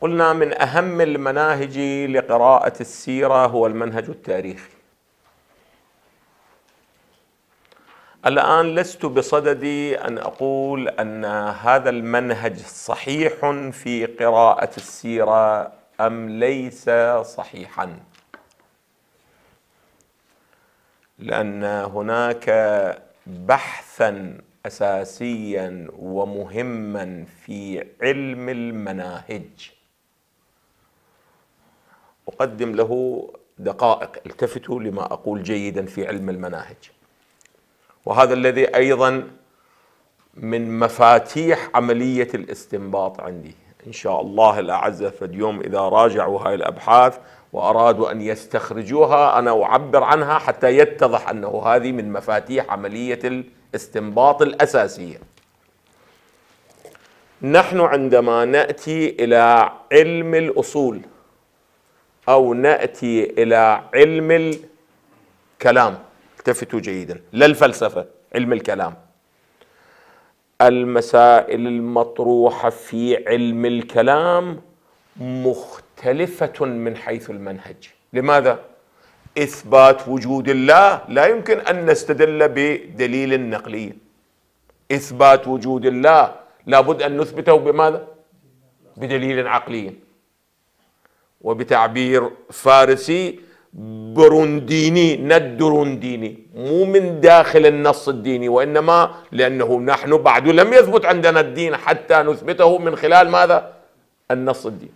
قلنا من أهم المناهج لقراءة السيرة هو المنهج التاريخي الآن لست بصدد أن أقول أن هذا المنهج صحيح في قراءة السيرة أم ليس صحيحا لأن هناك بحثا أساسيا ومهما في علم المناهج أقدم له دقائق التفتوا لما أقول جيدا في علم المناهج وهذا الذي أيضا من مفاتيح عملية الاستنباط عندي إن شاء الله الأعزة فاليوم إذا راجعوا هاي الأبحاث وأرادوا أن يستخرجوها أنا أعبر عنها حتى يتضح أنه هذه من مفاتيح عملية الاستنباط الأساسية نحن عندما نأتي إلى علم الأصول أو نأتي إلى علم الكلام التفتوا جيدا لا الفلسفة علم الكلام المسائل المطروحة في علم الكلام مختلفة من حيث المنهج لماذا؟ إثبات وجود الله لا يمكن أن نستدل بدليل نقلي إثبات وجود الله لابد أن نثبته بماذا؟ بدليل عقلي وبتعبير فارسي برونديني ندرونديني مو من داخل النص الديني وإنما لأنه نحن بعد لم يثبت عندنا الدين حتى نثبته من خلال ماذا النص الديني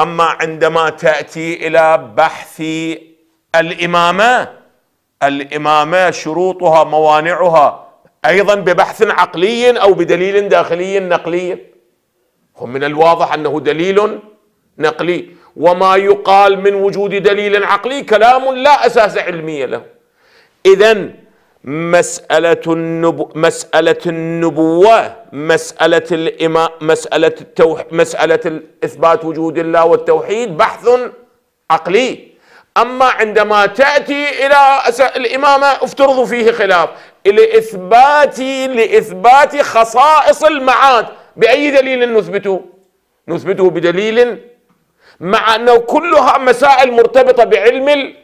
أما عندما تأتي إلى بحث الإمامة الإمامة شروطها موانعها أيضا ببحث عقلي أو بدليل داخلي نقلي ومن الواضح أنه دليل نقلي وما يقال من وجود دليل عقلي كلام لا أساس علمي له إذا مسألة النبو مسألة النبوة مسألة الإماء مسألة التوح مسألة إثبات وجود الله والتوحيد بحث عقلي أما عندما تأتي إلى الإمامة افترضوا فيه خلاف لإثبات لإثبات خصائص المعاد بأي دليل نثبته نثبته بدليل مع أنه كلها مسائل مرتبطة بعلم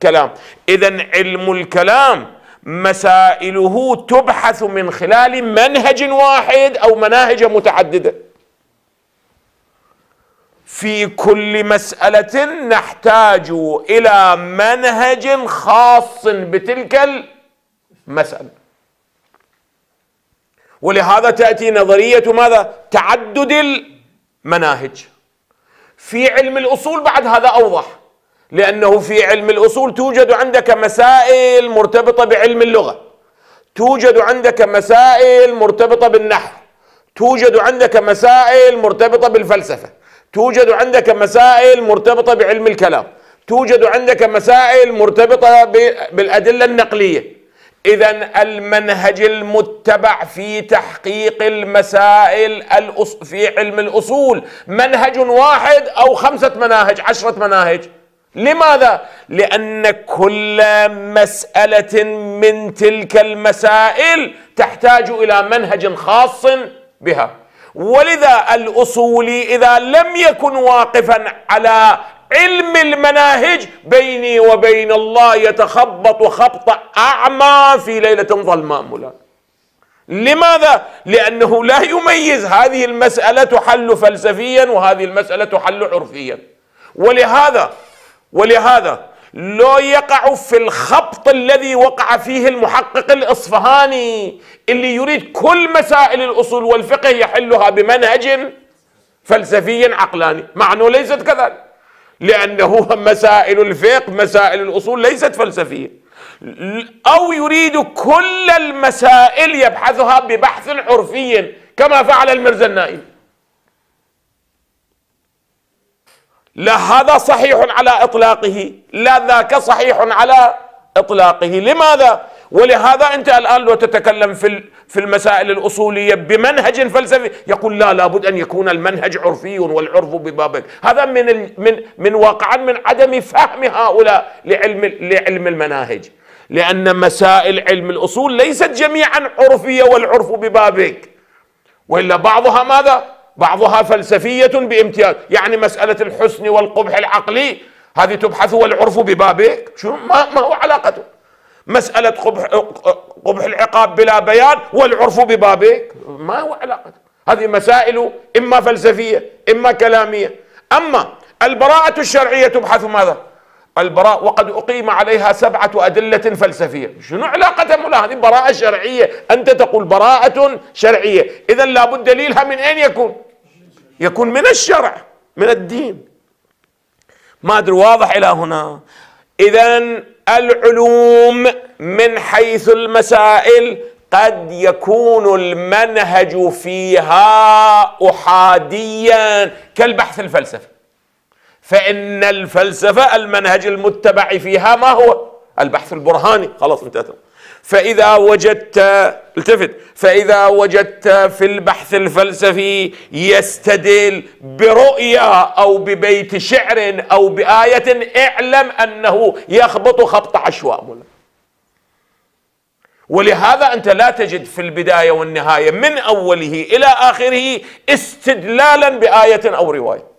الكلام إذا علم الكلام مسائله تبحث من خلال منهج واحد أو مناهج متعددة في كل مسألة نحتاج إلى منهج خاص بتلك المسألة ولهذا تأتي نظرية ماذا تعدد المناهج في علم الأصول بعد هذا أوضح لأنه في علم الأصول توجد عندك مسائل مرتبطة بعلم اللغة توجد عندك مسائل مرتبطة بالنحو توجد عندك مسائل مرتبطة بالفلسفة توجد عندك مسائل مرتبطة بعلم الكلام توجد عندك مسائل مرتبطة بالأدلة النقلية اذا المنهج المتبع في تحقيق المسائل في علم الاصول منهج واحد او خمسه مناهج عشره مناهج لماذا لان كل مساله من تلك المسائل تحتاج الى منهج خاص بها ولذا الاصولي اذا لم يكن واقفا على علم المناهج بيني وبين الله يتخبط خبط أعمى في ليلة ظلماء ملام لماذا؟ لأنه لا يميز هذه المسألة تحل فلسفيا وهذه المسألة تحل عرفيا ولهذا ولهذا لا يقع في الخبط الذي وقع فيه المحقق الإصفهاني اللي يريد كل مسائل الأصول والفقه يحلها بمنهج فلسفي عقلاني مع أنه ليست كذلك لأنه مسائل الفقه مسائل الأصول ليست فلسفية أو يريد كل المسائل يبحثها ببحث عرفي كما فعل المرزا النائم لا هذا صحيح على إطلاقه لا ذاك صحيح على إطلاقه لماذا؟ ولهذا انت الان لو تتكلم في في المسائل الاصوليه بمنهج فلسفي يقول لا لابد ان يكون المنهج عرفي والعرف ببابك هذا من من من واقعا من عدم فهم هؤلاء لعلم لعلم المناهج لان مسائل علم الاصول ليست جميعا عرفيه والعرف ببابك والا بعضها ماذا بعضها فلسفيه بامتياز يعني مساله الحسن والقبح العقلي هذه تبحث والعرف ببابك شو ما, ما هو علاقته مسألة قبح قبح العقاب بلا بيان والعرف ببابك ما هو علاقة هذه مسائل إما فلسفية إما كلامية أما البراءة الشرعية تبحث ماذا البراء وقد أقيم عليها سبعة أدلة فلسفية شنو علاقة ملا هذه براءة شرعية أنت تقول براءة شرعية إذا لابد دليلها من أين يكون يكون من الشرع من الدين ما أدري واضح إلى هنا إذا العلوم من حيث المسائل قد يكون المنهج فيها أحاديا كالبحث الفلسفي فإن الفلسفة المنهج المتبع فيها ما هو؟ البحث البرهاني خلاص انتهت فإذا وجدت التفت فإذا وجدت في البحث الفلسفي يستدل برؤية أو ببيت شعر أو بآية اعلم أنه يخبط خبط عشواء ولهذا أنت لا تجد في البداية والنهاية من أوله إلى آخره استدلالا بآية أو رواية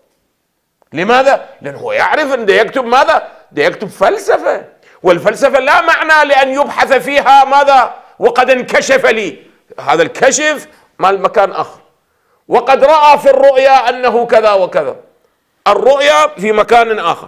لماذا؟ لأنه هو يعرف أن يكتب ماذا؟ يكتب فلسفة والفلسفة لا معنى لأن يبحث فيها ماذا؟ وقد انكشف لي هذا الكشف مال مكان آخر وقد رأى في الرؤيا أنه كذا وكذا الرؤيا في مكان آخر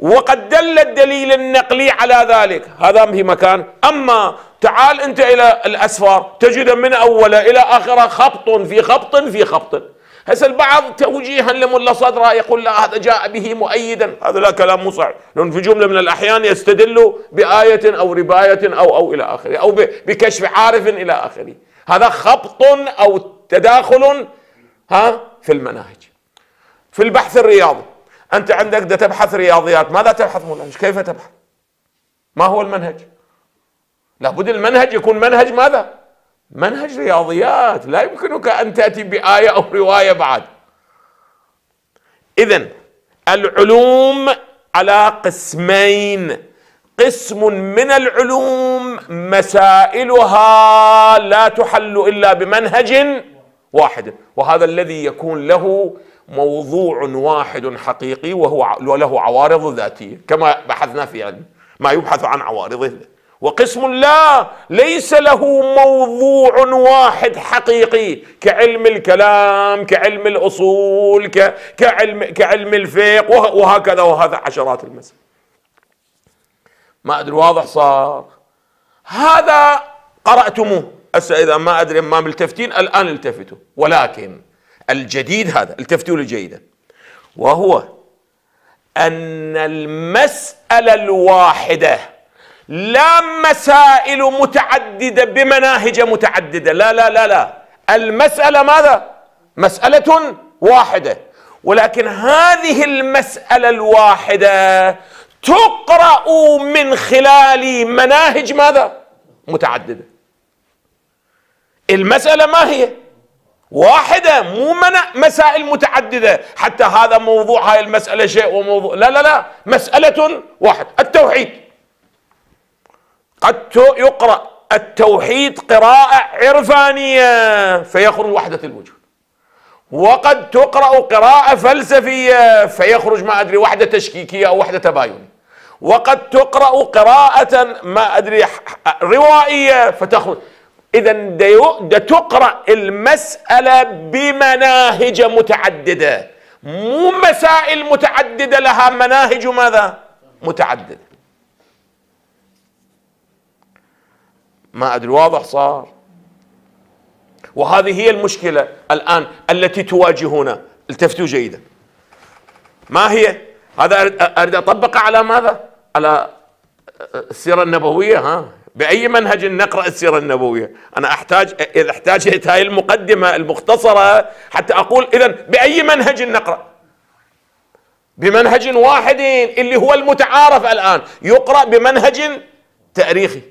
وقد دل الدليل النقلي على ذلك هذا في مكان أما تعال أنت إلى الأسفار تجد من أول إلى آخره خبط في خبط في خبط هسه البعض توجيها لملا صدره يقول لا هذا جاء به مؤيدا هذا لا كلام مو صحيح لأن في جملة من الأحيان يستدل بآية أو رباية أو أو إلى آخره أو بكشف عارف إلى آخره هذا خبط أو تداخل ها في المناهج في البحث الرياضي أنت عندك ده تبحث رياضيات ماذا تبحث منهج كيف تبحث ما هو المنهج لابد المنهج يكون منهج ماذا منهج رياضيات لا يمكنك أن تأتي بآية أو رواية بعد إذا العلوم على قسمين قسم من العلوم مسائلها لا تحل إلا بمنهج واحد وهذا الذي يكون له موضوع واحد حقيقي وهو له عوارض ذاتية كما بحثنا في علم ما يبحث عن عوارضه وقسم لا ليس له موضوع واحد حقيقي كعلم الكلام كعلم الأصول كعلم, كعلم الفيق وهكذا وهذا عشرات المسائل ما أدري واضح صار هذا قرأتموه هسه إذا ما أدري ما ملتفتين الآن التفتوا ولكن الجديد هذا التفتوا له جيدا وهو أن المسألة الواحدة لا مسائل متعدده بمناهج متعدده لا لا لا لا المساله ماذا مساله واحده ولكن هذه المساله الواحده تقرا من خلال مناهج ماذا متعدده المساله ما هي واحدة مو مسائل متعددة حتى هذا موضوع هاي المسألة شيء وموضوع لا لا لا مسألة واحد التوحيد قد يقرأ التوحيد قراءة عرفانية فيخرج وحدة الوجود وقد تقرأ قراءة فلسفية فيخرج ما أدري وحدة تشكيكية أو وحدة تباينية وقد تقرأ قراءة ما أدري روائية فتخرج إذا تقرأ المسألة بمناهج متعددة مو مسائل متعددة لها مناهج ماذا؟ متعددة ما أدري واضح صار وهذه هي المشكلة الآن التي تواجهنا التفتوا جيدا ما هي هذا أريد أطبقه على ماذا على السيرة النبوية ها بأي منهج نقرأ السيرة النبوية أنا أحتاج إذا احتاجت هاي المقدمة المختصرة حتى أقول إذا بأي منهج نقرأ بمنهج واحد اللي هو المتعارف الآن يقرأ بمنهج تاريخي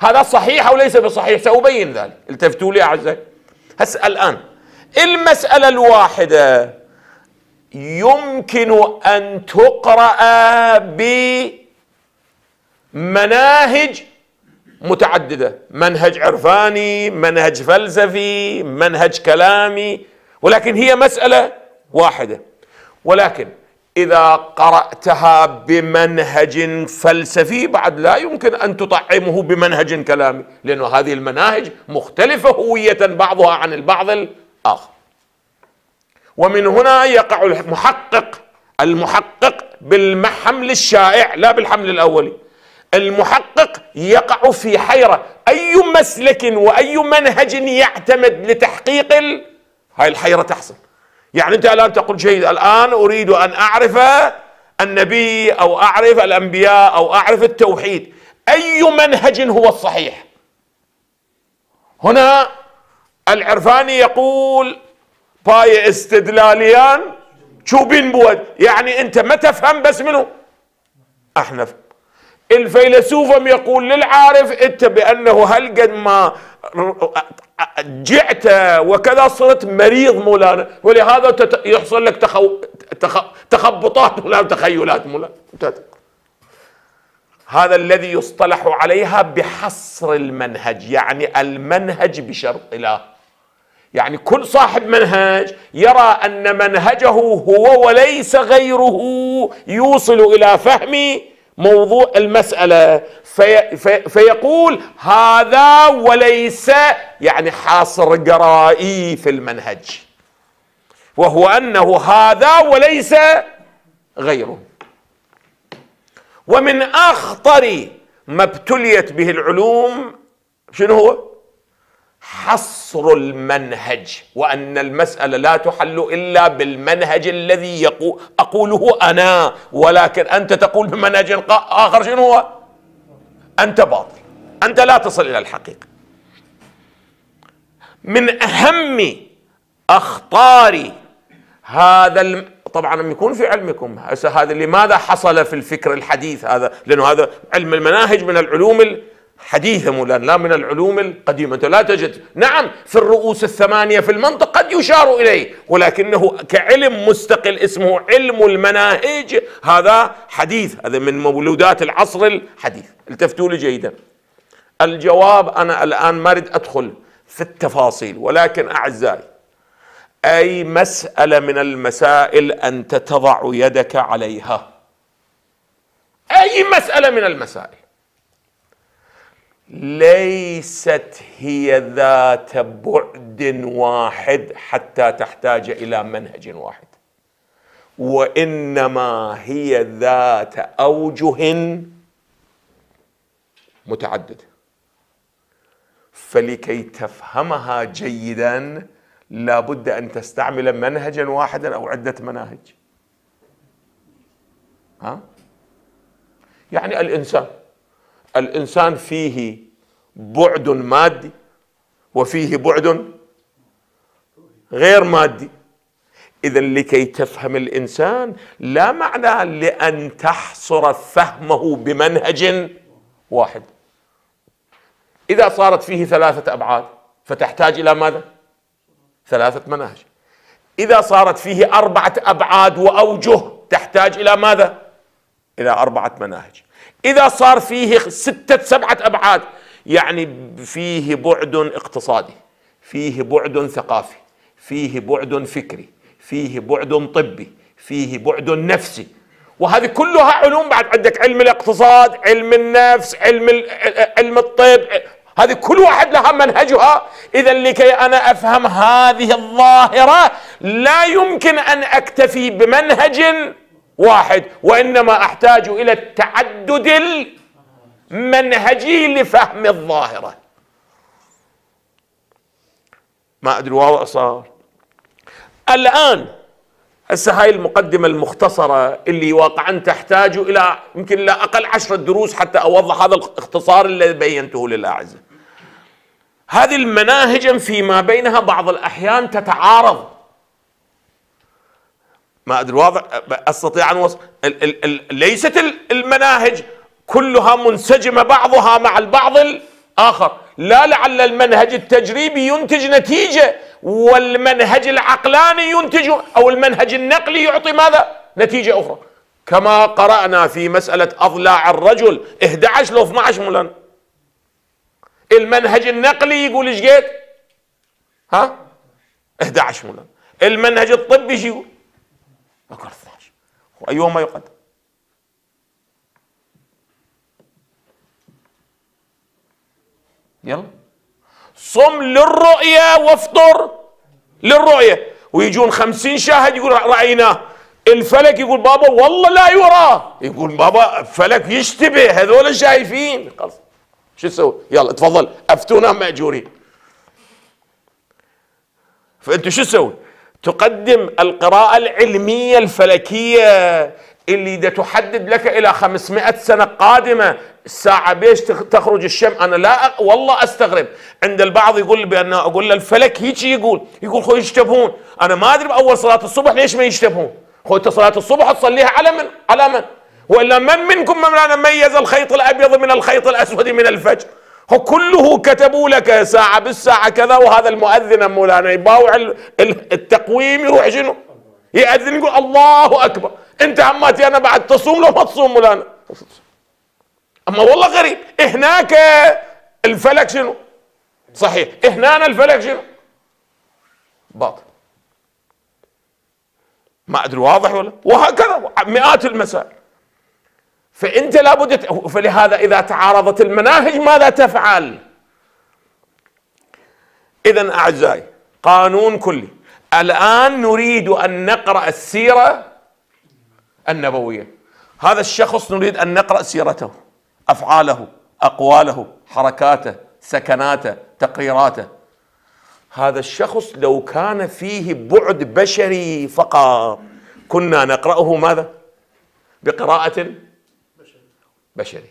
هذا صحيح أو ليس بصحيح سأبين ذلك التفتوا لي أعزائي هسه الآن المسألة الواحدة يمكن أن تقرأ بمناهج متعددة منهج عرفاني منهج فلسفي منهج كلامي ولكن هي مسألة واحدة ولكن اذا قراتها بمنهج فلسفي بعد لا يمكن ان تطعمه بمنهج كلامي لانه هذه المناهج مختلفه هويه بعضها عن البعض الاخر ومن هنا يقع المحقق المحقق بالحمل الشائع لا بالحمل الاولي المحقق يقع في حيره اي مسلك واي منهج يعتمد لتحقيق ال... هاي الحيره تحصل يعني أنت الآن تقول جيد الآن أريد أن أعرف النبي أو أعرف الأنبياء أو أعرف التوحيد أي منهج هو الصحيح هنا العرفاني يقول باي استدلاليان شو بود يعني أنت ما تفهم بس منه أحنف الفيلسوف يقول للعارف أنت بأنه هل قد ما جعت وكذا صرت مريض مولانا ولهذا يحصل لك تخو... تخ... تخبطات مولانا تخيلات مولانا هذا الذي يصطلح عليها بحصر المنهج يعني المنهج بشرط الله يعني كل صاحب منهج يرى أن منهجه هو وليس غيره يوصل إلى فهم موضوع المسألة في في فيقول هذا وليس يعني حاصر قرائي في المنهج وهو أنه هذا وليس غيره ومن أخطر ما ابتليت به العلوم شنو هو حص حصر المنهج وأن المسألة لا تحل إلا بالمنهج الذي يقول أقوله أنا ولكن أنت تقول بمنهج آخر شنو هو أنت باطل أنت لا تصل إلى الحقيقة من أهم أخطار هذا الم... طبعا لم يكون في علمكم هذا لماذا حصل في الفكر الحديث هذا لأنه هذا علم المناهج من العلوم ال... حديثة مولانا لا من العلوم القديمة لا تجد نعم في الرؤوس الثمانية في المنطق قد يشار إليه ولكنه كعلم مستقل اسمه علم المناهج هذا حديث هذا من مولودات العصر الحديث التفتوا لي جيدا الجواب أنا الآن ما أريد أدخل في التفاصيل ولكن أعزائي أي مسألة من المسائل أنت تضع يدك عليها أي مسألة من المسائل ليست هي ذات بعد واحد حتى تحتاج الى منهج واحد وانما هي ذات اوجه متعدده فلكي تفهمها جيدا لابد ان تستعمل منهجا واحدا او عده مناهج ها يعني الانسان الانسان فيه بعد مادي وفيه بعد غير مادي اذا لكي تفهم الانسان لا معنى لان تحصر فهمه بمنهج واحد اذا صارت فيه ثلاثه ابعاد فتحتاج الى ماذا ثلاثه مناهج اذا صارت فيه اربعه ابعاد واوجه تحتاج الى ماذا الى اربعه مناهج إذا صار فيه ستة سبعة أبعاد يعني فيه بعد اقتصادي فيه بعد ثقافي فيه بعد فكري فيه بعد طبي فيه بعد نفسي وهذه كلها علوم بعد عندك علم الاقتصاد علم النفس علم علم الطب هذه كل واحد لها منهجها اذا لكي انا افهم هذه الظاهره لا يمكن ان اكتفي بمنهج واحد وإنما أحتاج إلى التعدد المنهجي لفهم الظاهرة ما أدري واضح صار الآن هسه هاي المقدمة المختصرة اللي واقعا تحتاج إلى يمكن لا أقل عشرة دروس حتى أوضح هذا الاختصار الذي بينته للأعزة هذه المناهج فيما بينها بعض الأحيان تتعارض ما ادري واضح استطيع ان ال ليست المناهج كلها منسجمه بعضها مع البعض الاخر لا لعل المنهج التجريبي ينتج نتيجه والمنهج العقلاني ينتج او المنهج النقلي يعطي ماذا نتيجه اخرى كما قرانا في مساله اضلاع الرجل 11 لو 12 مولانا المنهج النقلي يقول ايش قد ها 11 مولانا المنهج الطبي يقول ذكر 12 وأيهما يقدم يلا صم للرؤية وافطر للرؤية ويجون خمسين شاهد يقول رأيناه الفلك يقول بابا والله لا يرى يقول بابا فلك يشتبه هذول شايفين شو تسوي يلا تفضل افتونا ماجورين فانت شو تسوي تقدم القراءة العلمية الفلكية اللي دا تحدد لك إلى 500 سنة قادمة الساعة بيش تخرج الشمس أنا لا والله أستغرب عند البعض يقول بأن أقول للفلك الفلك هيك يقول يقول خوي يشتبهون أنا ما أدري بأول صلاة الصبح ليش ما يشتبهون خوي أنت صلاة الصبح تصليها على من على من وإلا من منكم من ميز الخيط الأبيض من الخيط الأسود من الفجر هو كله كتبوا لك ساعة بالساعة كذا وهذا المؤذن مولانا يباوع التقويم يروح شنو؟ يأذن يقول الله أكبر أنت عماتي أنا بعد تصوم لو ما تصوم مولانا أما والله غريب هناك الفلك شنو؟ صحيح هنا الفلك شنو؟ باطل ما أدري واضح ولا؟ وهكذا مئات المسائل فأنت لابد فلهذا إذا تعارضت المناهج ماذا تفعل؟ إذا أعزائي قانون كلي الآن نريد أن نقرأ السيرة النبوية هذا الشخص نريد أن نقرأ سيرته أفعاله أقواله حركاته سكناته تقريراته هذا الشخص لو كان فيه بعد بشري فقط كنا نقرأه ماذا؟ بقراءة بشري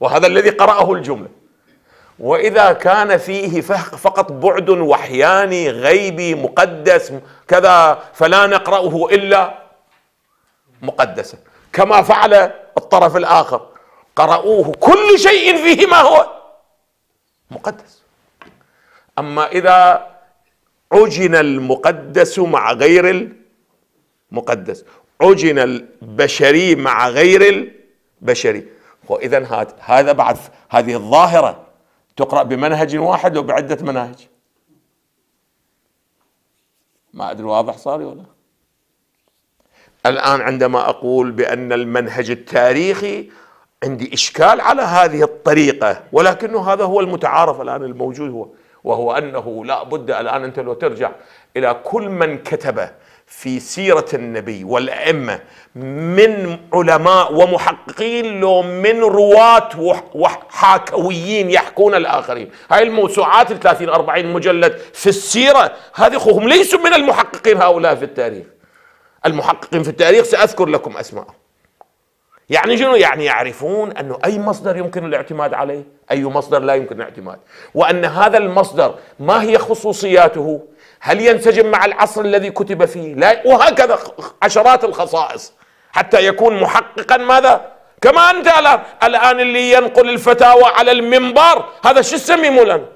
وهذا الذي قرأه الجملة وإذا كان فيه فقط بعد وحياني غيبي مقدس كذا فلا نقرأه إلا مقدسا كما فعل الطرف الآخر قرأوه كل شيء فيه ما هو مقدس أما إذا عجن المقدس مع غير المقدس عجن البشري مع غير البشري واذا هذا بعد هذه الظاهره تقرا بمنهج واحد وبعده مناهج ما ادري واضح صار ولا الان عندما اقول بان المنهج التاريخي عندي اشكال على هذه الطريقه ولكنه هذا هو المتعارف الان الموجود هو وهو انه لا بد الان انت لو ترجع الى كل من كتب في سيرة النبي والأئمة من علماء ومحققين لو من رواة وحاكويين يحكون الآخرين هاي الموسوعات ال 30 40 مجلد في السيرة هذه هم ليسوا من المحققين هؤلاء في التاريخ المحققين في التاريخ سأذكر لكم أسماء يعني شنو يعني يعرفون أنه أي مصدر يمكن الاعتماد عليه أي مصدر لا يمكن الاعتماد وأن هذا المصدر ما هي خصوصياته هل ينسجم مع العصر الذي كتب فيه لا وهكذا عشرات الخصائص حتى يكون محققا ماذا كما أنت الآن اللي ينقل الفتاوى على المنبر هذا شو تسميه مولانا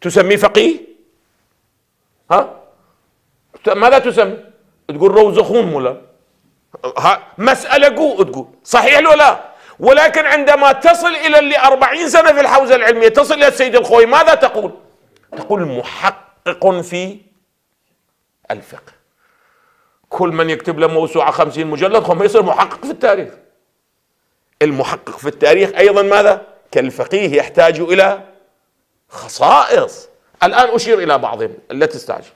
تسميه فقيه ها ماذا تسمي تقول روزخون مولانا مسألة قو تقول صحيح ولا لا ولكن عندما تصل إلى اللي أربعين سنة في الحوزة العلمية تصل إلى السيد الخوي ماذا تقول تقول محقق محقق في الفقه كل من يكتب له موسوعة خمسين مجلد هم يصير محقق في التاريخ المحقق في التاريخ أيضا ماذا كالفقيه يحتاج إلى خصائص الآن أشير إلى بعضهم لا تستعجل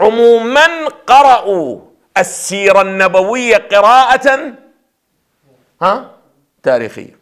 عموما قرأوا السيرة النبوية قراءة ها تاريخية